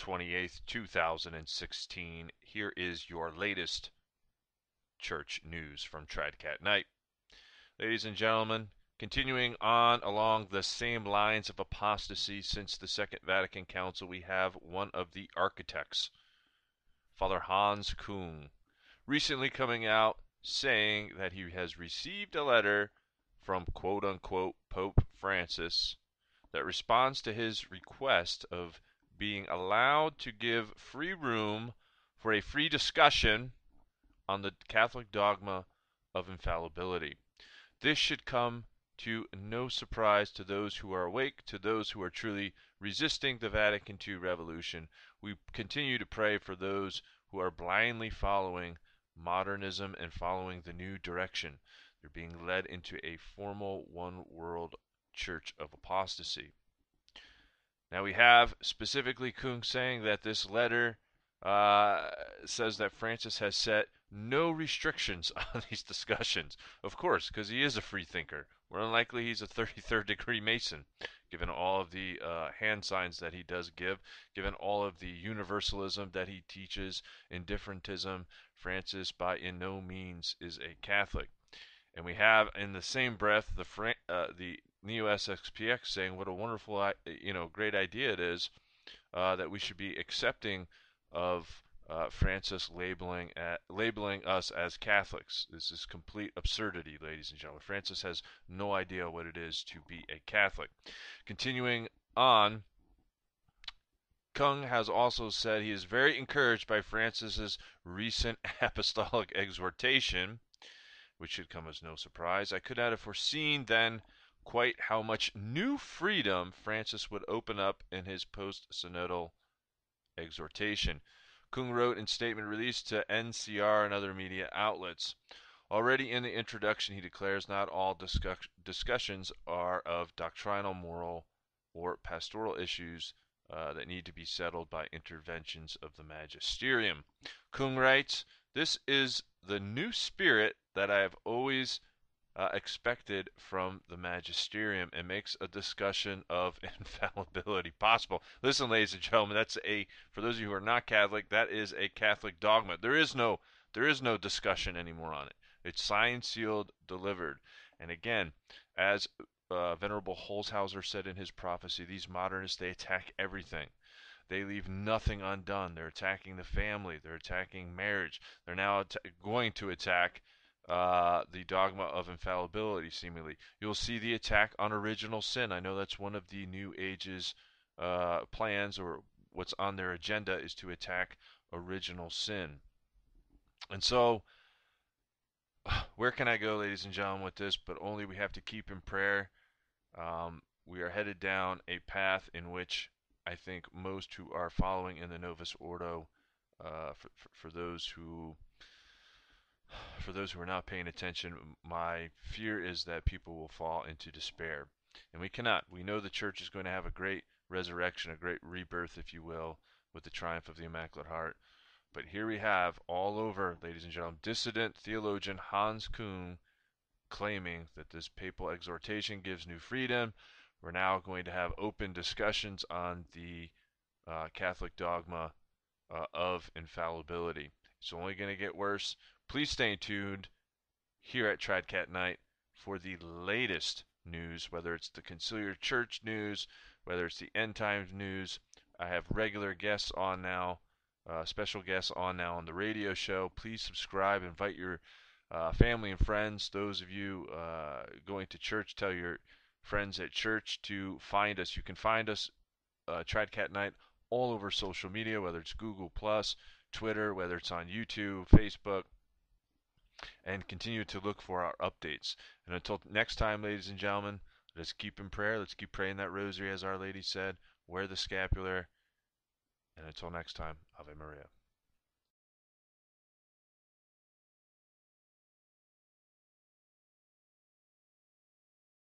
28th, 2016. Here is your latest church news from Tradcat Night. Ladies and gentlemen, continuing on along the same lines of apostasy since the Second Vatican Council, we have one of the architects, Father Hans Kuhn, recently coming out saying that he has received a letter from quote unquote Pope Francis that responds to his request of being allowed to give free room for a free discussion on the Catholic dogma of infallibility. This should come to no surprise to those who are awake, to those who are truly resisting the Vatican II revolution. We continue to pray for those who are blindly following modernism and following the new direction. They're being led into a formal one world church of apostasy. Now we have specifically Kung saying that this letter uh, says that Francis has set no restrictions on these discussions. Of course, because he is a freethinker. we're unlikely he's a 33rd degree Mason, given all of the uh, hand signs that he does give, given all of the universalism that he teaches, indifferentism. Francis, by in no means, is a Catholic. And we have in the same breath the, uh, the New SXPX saying what a wonderful, you know, great idea it is uh, that we should be accepting of uh, Francis labeling at, labeling us as Catholics. This is complete absurdity, ladies and gentlemen. Francis has no idea what it is to be a Catholic. Continuing on. Kung has also said he is very encouraged by Francis's recent apostolic exhortation, which should come as no surprise. I could not have foreseen then quite how much new freedom Francis would open up in his post synodal exhortation. Kung wrote in statement released to NCR and other media outlets. Already in the introduction, he declares not all discuss- discussions are of doctrinal, moral, or pastoral issues uh, that need to be settled by interventions of the magisterium. Kung writes, This is the new spirit that I have always uh, expected from the magisterium and makes a discussion of infallibility possible. Listen, ladies and gentlemen, that's a for those of you who are not Catholic, that is a Catholic dogma. There is no there is no discussion anymore on it. It's signed, sealed, delivered. And again, as uh, Venerable Holzhauser said in his prophecy, these modernists they attack everything. They leave nothing undone. They're attacking the family. They're attacking marriage. They're now att- going to attack uh, the dogma of infallibility, seemingly. You'll see the attack on original sin. I know that's one of the New Age's uh, plans, or what's on their agenda, is to attack original sin. And so, where can I go, ladies and gentlemen, with this? But only we have to keep in prayer. Um, we are headed down a path in which I think most who are following in the Novus Ordo, uh, for, for, for, those who for those who are not paying attention, my fear is that people will fall into despair. And we cannot. We know the church is going to have a great resurrection, a great rebirth, if you will, with the triumph of the Immaculate Heart. But here we have all over, ladies and gentlemen, dissident theologian Hans Kuhn claiming that this papal exhortation gives new freedom. We're now going to have open discussions on the uh, Catholic dogma uh, of infallibility. It's only going to get worse. Please stay tuned here at Tradcat Night for the latest news, whether it's the Conciliar Church news, whether it's the end times news. I have regular guests on now, uh, special guests on now on the radio show. Please subscribe, invite your uh, family and friends. Those of you uh, going to church, tell your friends at church to find us. You can find us, uh, Tradcat Night, all over social media, whether it's Google Plus, Twitter, whether it's on YouTube, Facebook, and continue to look for our updates. And until next time, ladies and gentlemen, let's keep in prayer. Let's keep praying that rosary, as Our Lady said. Wear the scapular. And until next time, Ave Maria.